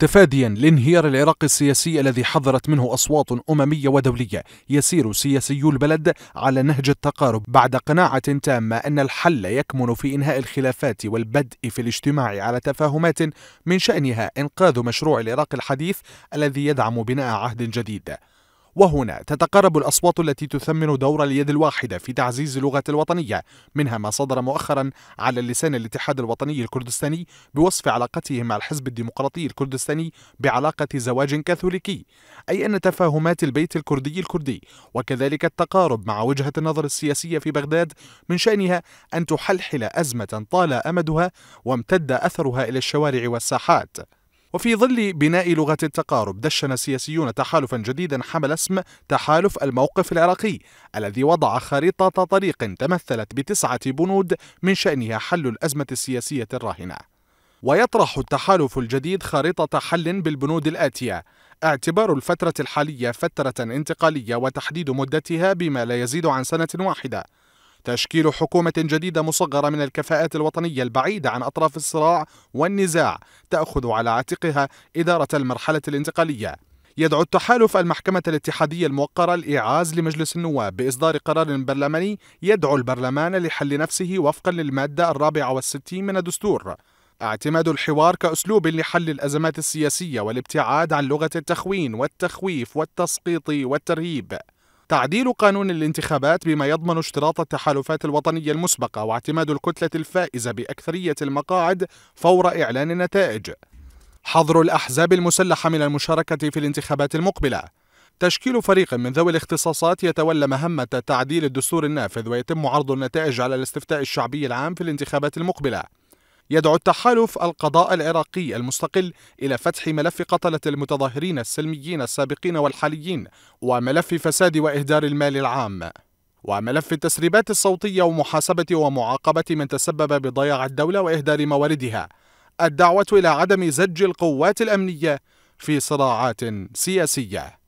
تفاديا لانهيار العراق السياسي الذي حذرت منه اصوات امميه ودوليه يسير سياسيو البلد على نهج التقارب بعد قناعه تامه ان الحل يكمن في انهاء الخلافات والبدء في الاجتماع على تفاهمات من شانها انقاذ مشروع العراق الحديث الذي يدعم بناء عهد جديد وهنا تتقارب الأصوات التي تثمن دور اليد الواحدة في تعزيز اللغة الوطنية منها ما صدر مؤخرا على لسان الاتحاد الوطني الكردستاني بوصف علاقته مع الحزب الديمقراطي الكردستاني بعلاقة زواج كاثوليكي أي أن تفاهمات البيت الكردي الكردي وكذلك التقارب مع وجهة النظر السياسية في بغداد من شأنها أن تحلحل أزمة طال أمدها وامتد أثرها إلى الشوارع والساحات وفي ظل بناء لغة التقارب دشن السياسيون تحالفا جديدا حمل اسم تحالف الموقف العراقي الذي وضع خريطة طريق تمثلت بتسعة بنود من شأنها حل الأزمة السياسية الراهنة ويطرح التحالف الجديد خريطة حل بالبنود الآتية اعتبار الفترة الحالية فترة انتقالية وتحديد مدتها بما لا يزيد عن سنة واحدة تشكيل حكومة جديدة مصغرة من الكفاءات الوطنية البعيدة عن أطراف الصراع والنزاع تأخذ على عاتقها إدارة المرحلة الانتقالية يدعو التحالف المحكمة الاتحادية الموقرة الإعاز لمجلس النواب بإصدار قرار برلماني يدعو البرلمان لحل نفسه وفقا للمادة الرابعة والستين من الدستور اعتماد الحوار كأسلوب لحل الأزمات السياسية والابتعاد عن لغة التخوين والتخويف والتسقيط والترهيب تعديل قانون الانتخابات بما يضمن اشتراط التحالفات الوطنية المسبقة واعتماد الكتلة الفائزة بأكثرية المقاعد فور إعلان النتائج حظر الأحزاب المسلحة من المشاركة في الانتخابات المقبلة تشكيل فريق من ذوي الاختصاصات يتولى مهمة تعديل الدستور النافذ ويتم عرض النتائج على الاستفتاء الشعبي العام في الانتخابات المقبلة يدعو التحالف القضاء العراقي المستقل إلى فتح ملف قتلة المتظاهرين السلميين السابقين والحاليين وملف فساد وإهدار المال العام وملف التسريبات الصوتية ومحاسبة ومعاقبة من تسبب بضياع الدولة وإهدار مواردها الدعوة إلى عدم زج القوات الأمنية في صراعات سياسية